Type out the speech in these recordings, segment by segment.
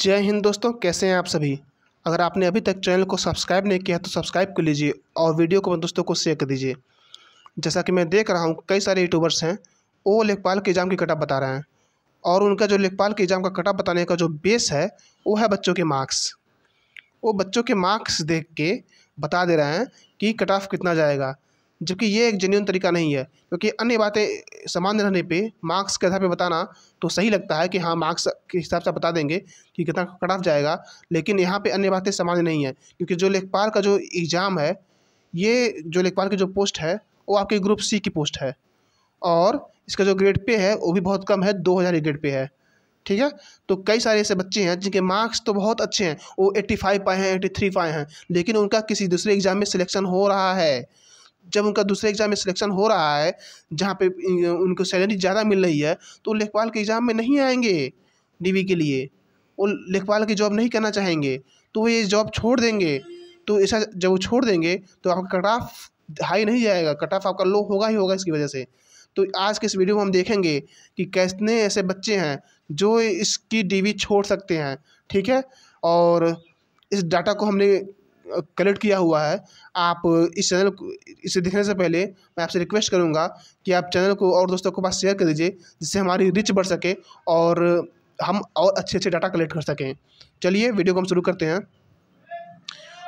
जय हिंद दोस्तों कैसे हैं आप सभी अगर आपने अभी तक चैनल को सब्सक्राइब नहीं किया तो सब्सक्राइब कर लीजिए और वीडियो को अपने दोस्तों को शेयर कर दीजिए जैसा कि मैं देख रहा हूँ कई सारे यूट्यूबर्स हैं वो लेखपाल के एग्ज़ाम की कटअप बता रहे हैं और उनका जो लेखपाल के एग्ज़ाम का कटअप बताने का जो बेस है वो है बच्चों के मार्क्स वो बच्चों के मार्क्स देख के बता दे रहे हैं कि कट ऑफ कितना जाएगा जबकि ये एक जेन्यून तरीका नहीं है क्योंकि अन्य बातें समान रहने पे मार्क्स के आधार पर बताना तो सही लगता है कि हाँ मार्क्स के हिसाब से बता देंगे कि कितना कट ऑफ जाएगा लेकिन यहाँ पे अन्य बातें समान नहीं है क्योंकि जो लेखपाल का जो एग्ज़ाम है ये जो लेखपाल की जो पोस्ट है वो आपके ग्रुप सी की पोस्ट है और इसका जो ग्रेड पे है वो भी बहुत कम है दो हज़ार ग्रेड पे है ठीक है तो कई सारे ऐसे बच्चे हैं जिनके मार्क्स तो बहुत अच्छे हैं वो एट्टी फाइव पाए हैं एट्टी थ्री पाए हैं लेकिन उनका किसी दूसरे एग्ज़ाम में सिलेक्शन हो रहा है जब उनका दूसरे एग्ज़ाम में सिलेक्शन हो रहा है जहाँ पे उनको सैलरी ज़्यादा मिल रही है तो लेखपाल के एग्ज़ाम में नहीं आएंगे डीबी के लिए वो लेखपाल की जॉब नहीं करना चाहेंगे तो वो ये जॉब छोड़ देंगे तो ऐसा जब वो छोड़ देंगे तो आपका कट ऑफ हाई नहीं जाएगा कट ऑफ आपका लो होगा ही होगा इसकी वजह से तो आज के इस वीडियो में हम देखेंगे कि कैसे ऐसे बच्चे हैं जो इसकी डीवी छोड़ सकते हैं ठीक है और इस डाटा को हमने कलेक्ट किया हुआ है आप इस चैनल इसे देखने से पहले मैं आपसे रिक्वेस्ट करूँगा कि आप चैनल को और दोस्तों के पास शेयर कर दीजिए जिससे हमारी रिच बढ़ सके और हम और अच्छे अच्छे डाटा कलेक्ट कर सकें चलिए वीडियो को हम शुरू करते हैं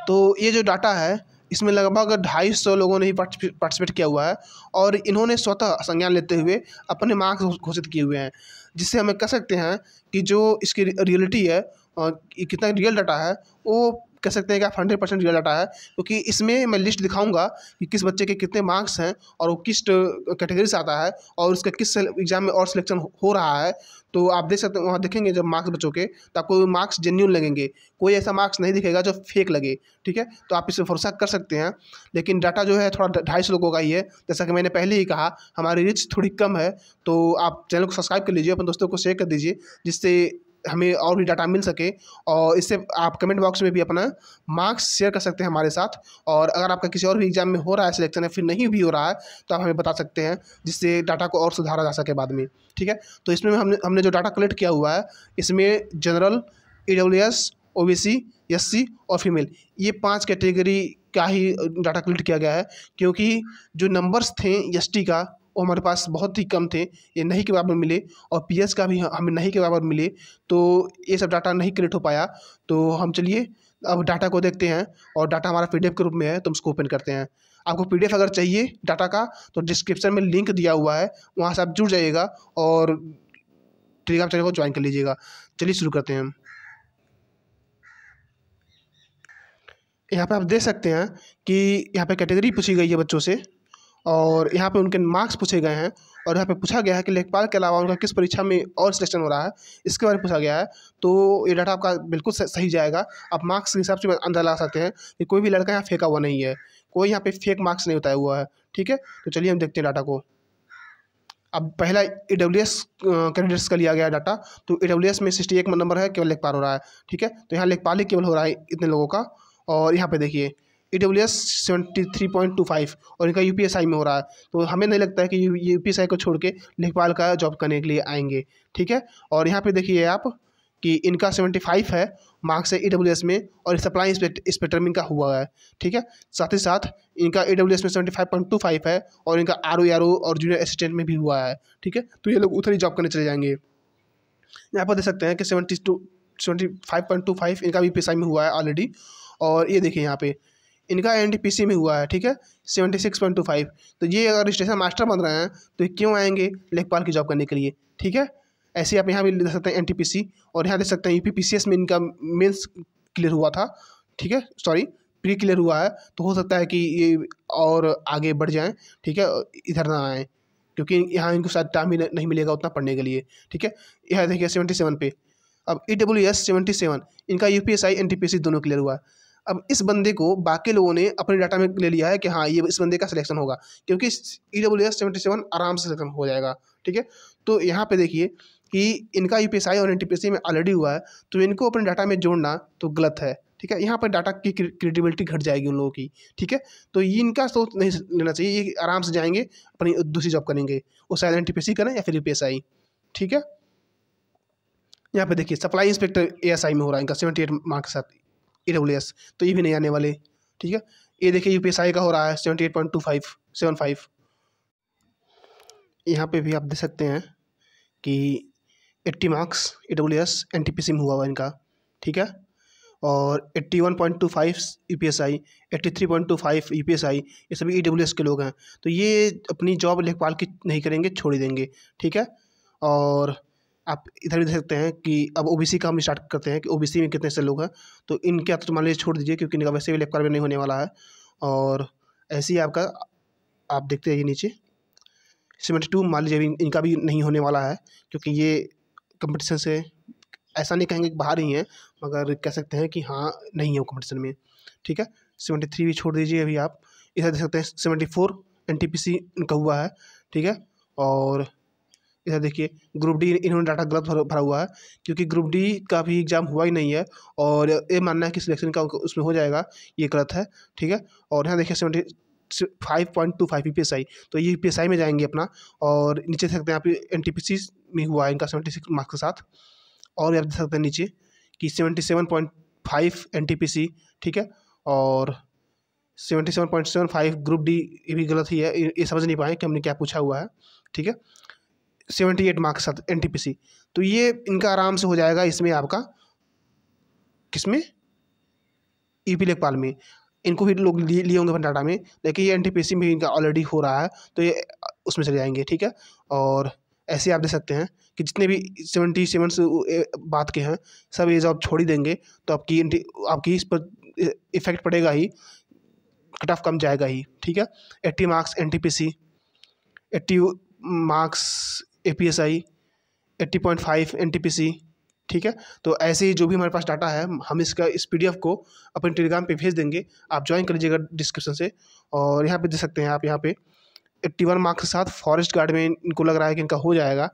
तो ये जो डाटा है इसमें लगभग ढाई सौ लोगों ने ही पार्टिसिपेट किया हुआ है और इन्होंने स्वतः संज्ञान लेते हुए अपने मार्क्स घोषित किए हुए हैं जिससे हमें कह सकते हैं कि जो इसकी रियलिटी है और कितना रियल डाटा है वो कह सकते हैं कि आप हंड्रेड परसेंट रिजल्ट डाटा है क्योंकि तो इसमें मैं लिस्ट दिखाऊंगा कि किस बच्चे के कितने मार्क्स हैं और वो किस कैटेगरी से आता है और उसका किस एग्जाम में और सिलेक्शन हो रहा है तो आप देख सकते हैं वहाँ देखेंगे जब मार्क्स बच्चों के तो आपको मार्क्स जेन्यून लगेंगे कोई ऐसा मार्क्स नहीं दिखेगा जो फेक लगे ठीक है तो आप इस पर भरोसा कर सकते हैं लेकिन डाटा जो है थोड़ा ढाई सौ लोगों का ही है जैसा कि मैंने पहले ही कहा हमारी रिच थोड़ी कम है तो आप चैनल को सब्सक्राइब कर लीजिए अपने दोस्तों को शेयर कर दीजिए जिससे हमें और भी डाटा मिल सके और इससे आप कमेंट बॉक्स में भी अपना मार्क्स शेयर कर सकते हैं हमारे साथ और अगर आपका किसी और भी एग्ज़ाम में हो रहा है सिलेक्शन या फिर नहीं भी हो रहा है तो आप हमें बता सकते हैं जिससे डाटा को और सुधारा जा सके बाद में ठीक है तो इसमें हमने हमने जो डाटा कलेक्ट किया हुआ है इसमें general E W S O B C S C और फीमेल ये पाँच कैटेगरी का ही डाटा कलेक्ट किया गया है क्योंकि जो नंबर्स थे एस टी का वो हमारे पास बहुत ही कम थे ये नहीं के बराबर मिले और पी का भी हमें नहीं के बराबर मिले तो ये सब डाटा नहीं कलेक्ट हो पाया तो हम चलिए अब डाटा को देखते हैं और डाटा हमारा पी के रूप में है तो हम उसको ओपन करते हैं आपको पी अगर चाहिए डाटा का तो डिस्क्रिप्शन में लिंक दिया हुआ है वहाँ से आप जुड़ जाइएगा और टेलीग्राम चैनल को ज्वाइन कर लीजिएगा चलिए शुरू करते हैं यहाँ पे आप देख सकते हैं कि यहाँ पे कैटेगरी पूछी गई है बच्चों से और यहाँ पे उनके मार्क्स पूछे गए हैं और यहाँ पे पूछा गया है कि लेखपाल के अलावा उनका किस परीक्षा में और सिलेक्शन हो रहा है इसके बारे में पूछा गया है तो ये डाटा आपका बिल्कुल सही जाएगा आप मार्क्स के हिसाब से अंदाजा लगा सकते हैं कि कोई भी लड़का यहाँ फेंका हुआ नहीं है कोई यहाँ पर फेक मार्क्स नहीं बताया हुआ है ठीक है तो चलिए हम देखते हैं डाटा को अब पहला ई डब्ल्यू एस कैंडिडेट्स का लिया गया डाटा तो ई डब्ल्यू एस में सिक्सटी एक नंबर है केवल लेखपाल हो रहा है ठीक है तो यहाँ लेखपाल ही केवल हो रहा है इतने लोगों का और यहाँ पे देखिए E W S seventy three point two five और इनका यू पी एस आई में हो रहा है तो हमें नहीं लगता है कि यू पी एस आई को छोड़ के लेखपाल का जॉब करने के लिए आएंगे ठीक है और यहाँ पे देखिए आप कि इनका सेवेंटी फाइव है मार्क्स है ई डब्ल्यू एस में और सप्लाई इंस्पेक्टर में इनका हुआ है ठीक है साथ ही साथ इनका ई डब्ल्यू एस में seventy five point two five है और इनका आर ओ आर ओ और जूनियर असिस्टेंट में भी हुआ है ठीक है तो ये लोग उधर ही जॉब करने चले जाएंगे यहाँ पर देख सकते हैं कि seventy two seventy five point two five इनका भी पी एस आई में हुआ है ऑलरेडी और ये देखिए यहाँ पे इनका एन में हुआ है ठीक है seventy six point two five तो ये अगर स्टेशन मास्टर बन रहे हैं तो क्यों आएंगे लेखपाल की जॉब करने के लिए ठीक है ऐसे आप यहाँ भी देख सकते हैं एन और यहाँ देख सकते हैं यू में इनका मेन्स क्लियर हुआ था ठीक है सॉरी प्री क्लियर हुआ है तो हो सकता है कि ये और आगे बढ़ जाएँ ठीक है इधर ना आएँ क्योंकि यहाँ इनको शायद टाइम नहीं मिलेगा उतना पढ़ने के लिए ठीक है यह देखिए सेवेंटी सेवन पे अब E W S seventy seven इनका U P S I N T P C दोनों क्लियर हुआ है अब इस बंदे को बाकी लोगों ने अपने डाटा में ले लिया है कि हाँ ये इस बंदे का सिलेक्शन होगा क्योंकि E W S seventy seven आराम से सिलेक्शन हो जाएगा ठीक है तो यहाँ पे देखिए कि इनका यू और एन में ऑलरेडी हुआ है तो इनको अपने डाटा में जोड़ना तो गलत है ठीक है यहाँ पर डाटा की क्रेडिबिलिटी घट जाएगी उन लोगों की ठीक है तो ये इनका सोच नहीं लेना चाहिए ये आराम से जाएंगे अपनी दूसरी जॉब करेंगे वो शायद एन करें या फिर यू ठीक है यहाँ पे देखिए सप्लाई इंस्पेक्टर एएसआई में हो रहा है इनका सेवेंटी एट मार्क के साथ ई डब्ल्यू एस तो ये भी नहीं आने वाले ठीक है ये देखिए यू पी एस आई का हो रहा है seventy eight point two five seven five यहाँ पर भी आप देख सकते हैं कि eighty marks E W S N T P C में हुआ हुआ इनका ठीक है और eighty one point two five U P S I eighty three point two five U P S I ये सभी ई डब्ल्यू एस के लोग हैं तो ये अपनी जॉब लेखपाल की नहीं करेंगे छोड़ देंगे ठीक है और आप इधर भी देख सकते हैं कि अब ओबीसी का हम स्टार्ट करते हैं कि ओबीसी में कितने से लोग हैं तो इनके आप तो मान लीजिए छोड़ दीजिए क्योंकि इनका वैसे भी लेपकार नहीं होने वाला है और ऐसे ही आपका आप देखते हैं ये नीचे सेवेंटी टू मान लीजिए इनका भी नहीं होने वाला है क्योंकि ये कंपटीशन से ऐसा नहीं कहेंगे कि बाहर ही हैं मगर कह सकते हैं कि हाँ नहीं है वो कम्पटिशन में ठीक है सेवेंटी थ्री भी छोड़ दीजिए अभी आप इधर देख सकते हैं seventy four N T P C इनका हुआ है ठीक है और इधर देखिए ग्रुप डी इन्होंने डाटा गलत भरा हुआ है क्योंकि ग्रुप डी का भी एग्ज़ाम हुआ ही नहीं है और ये मानना है कि सिलेक्शन का उसमें हो जाएगा ये गलत है ठीक है और यहाँ देखिए seventy five point two five P तो ये पी में जाएंगे अपना और नीचे देख सकते हैं आप एन में हुआ है इनका सेवेंटी सिक्स मार्क्स के साथ और आप देख सकते हैं नीचे कि seventy seven point five N ठीक है और seventy seven point seven five group D ये भी गलत ही है ये समझ नहीं पाए कि हमने क्या पूछा हुआ है ठीक है सेवेंटी एट मार्क्स साथ एन तो ये इनका आराम से हो जाएगा इसमें आपका किसमें ई पी लेखपाल में इनको भी लोग लिए लिए होंगे डाटा में लेकिन ये एन में भी इनका ऑलरेडी हो रहा है तो ये उसमें चले जाएंगे ठीक है और ऐसे आप देख सकते हैं कि जितने भी सेवेंटी सेवन से बात के हैं सब ये जॉब छोड़ ही देंगे तो आपकी आपकी इस पर इफेक्ट पड़ेगा ही कट ऑफ कम जाएगा ही ठीक है eighty marks N T P C eighty marks A P S I eighty point five N T P C ठीक है तो ऐसे ही जो भी हमारे पास डाटा है हम इसका इस पी डी एफ को अपने टेलीग्राम पे भेज देंगे आप ज्वाइन कर लीजिएगा डिस्क्रिप्शन से और यहाँ पे देख सकते हैं आप यहाँ पे एट्टी वन मार्क्स के साथ फॉरेस्ट गार्ड में इनको लग रहा है कि इनका हो जाएगा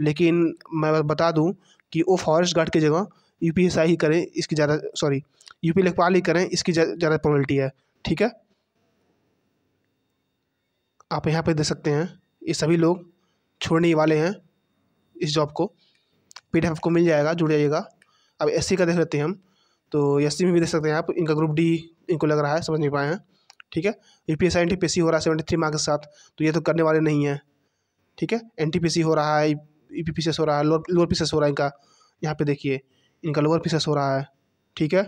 लेकिन मैं बता दूँ कि वो फॉरेस्ट गार्ड की जगह यू पी एस आई ही करें इसकी ज़्यादा सॉरी यू पी लेखपाल ही करें इसकी ज़्यादा प्रोबेबिलिटी है ठीक है आप यहाँ पे देख सकते हैं ये सभी लोग छोड़ने वाले हैं इस जॉब को पी आपको मिल जाएगा जुड़ जाइएगा अब एस का देख लेते हैं हम तो एस में भी देख सकते हैं आप इनका ग्रुप डी इनको लग रहा है समझ नहीं पाए हैं ठीक है U P S I N T P C हो रहा है सेवेंटी थ्री मार्क्स के साथ तो ये तो करने वाले नहीं हैं ठीक है एन टी पी सी हो रहा है ई पी पी हो रहा है लोअर लोअर पीसेस हो रहा है इनका यहाँ पे देखिए इनका लोअर पीसेस हो रहा है ठीक है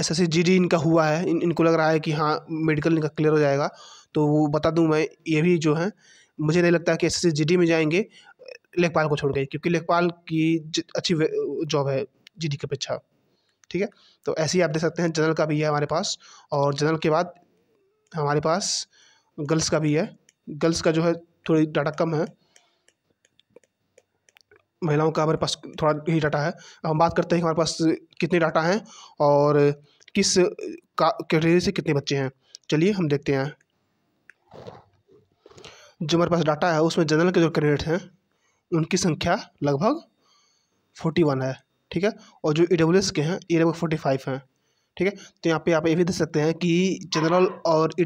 एस एस जी डी इनका हुआ है इन इनको लग रहा है कि हाँ मेडिकल इनका क्लियर हो जाएगा तो वो बता दूँ मैं ये भी जो है मुझे नहीं लगता कि एस एस में जाएंगे लेखपाल को छोड़ के क्योंकि लेखपाल की अच्छी जॉब है जी की अपेक्षा ठीक है तो ऐसे ही आप देख सकते हैं जनरल का भी है हमारे पास और जनरल के बाद हमारे पास गर्ल्स का भी है गर्ल्स का जो है थोड़ी डाटा कम है महिलाओं का हमारे पास थोड़ा ही डाटा है अब हम बात करते हैं कि हमारे पास कितने डाटा हैं और किस कैटेगरी से कितने बच्चे हैं चलिए हम देखते हैं जो हमारे पास डाटा है उसमें जनरल के जो कैंडिडेट हैं उनकी संख्या लगभग फोर्टी वन है ठीक है और जो ई के हैं ये लगभग फोर्टी फाइव हैं ठीक है तो यहाँ पे आप ये भी देख सकते हैं कि जनरल और ई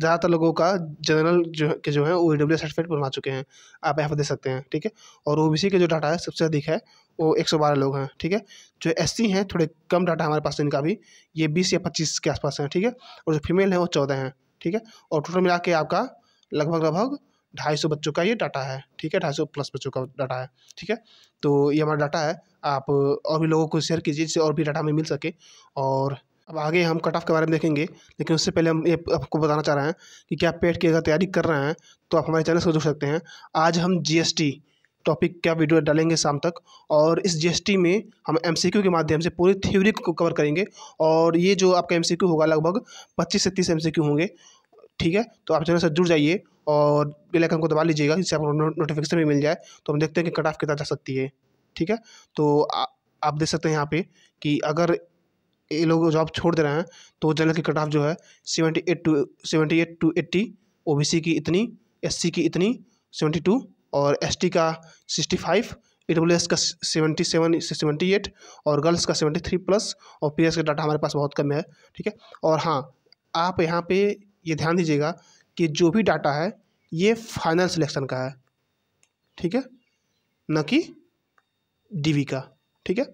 ज़्यादातर लोगों का जनरल जो के जो है वो ई डब्ल्यू सर्टिफिकेट बनवा चुके हैं आप यहाँ पर देख सकते हैं ठीक है और ओ के जो डाटा है सबसे अधिक है वो एक सौ बारह लोग हैं ठीक है जो एस हैं थोड़े कम डाटा हमारे पास इनका भी ये बीस या पच्चीस के आसपास हैं ठीक है और जो फीमेल हैं वो चौदह हैं ठीक है और टोटल मिला के आपका लगभग लगभग ढाई सौ बच्चों का ये डाटा है ठीक है ढाई सौ प्लस बच्चों का डाटा है ठीक है तो ये हमारा डाटा है आप और भी लोगों को शेयर कीजिए जिससे और भी डाटा हमें मिल सके और अब आगे हम कट ऑफ के बारे में देखेंगे लेकिन उससे पहले हम ये आपको बताना चाह रहे हैं कि क्या पेट की अगर तैयारी कर रहे हैं तो आप हमारे चैनल से जुड़ सकते हैं आज हम जीएसटी टॉपिक का वीडियो डालेंगे शाम तक और इस जीएसटी में हम एमसीक्यू के माध्यम से पूरी थ्योरी को कवर करेंगे और ये जो आपका एम होगा लगभग पच्चीस से तीस एम होंगे ठीक है तो आप चैनल से जुड़ जाइए और बेल आइकन को दबा लीजिएगा जिससे आपको नोटिफिकेशन भी मिल जाए तो हम देखते हैं कि कट ऑफ कितना जा सकती है ठीक है तो आ, आप देख सकते हैं यहाँ पे कि अगर ये लोग जॉब छोड़ दे रहे हैं तो जनरल की कट ऑफ जो है seventy eight to seventy eight to eighty O B C की इतनी एस सी की इतनी सेवेंटी टू और एस टी का sixty five E W S का सेवेंटी सेवन सेवेंटी एट और गर्ल्स का सेवेंटी थ्री प्लस और पी एस का डाटा हमारे पास बहुत कम है ठीक है और हाँ आप यहाँ पे ये ध्यान दीजिएगा कि जो भी डाटा है ये फाइनल सिलेक्शन का है ठीक है न कि डीवी का ठीक है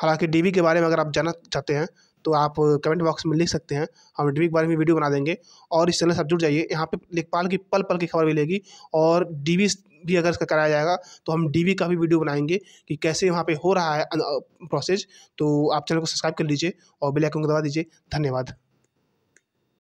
हालांकि डीवी के बारे में अगर आप जानना चाहते हैं तो आप कमेंट बॉक्स में लिख सकते हैं हम डीवी के बारे में वीडियो बना देंगे और इस चैनल से आप जुड़ जाइए यहाँ पे लेखपाल की पल पल की खबर मिलेगी और डीवी भी अगर इसका कराया जाएगा तो हम डीवी का भी वीडियो बनाएंगे कि कैसे वहाँ पे हो रहा है प्रोसेस तो आप चैनल को सब्सक्राइब कर लीजिए और बेल को दबा दीजिए धन्यवाद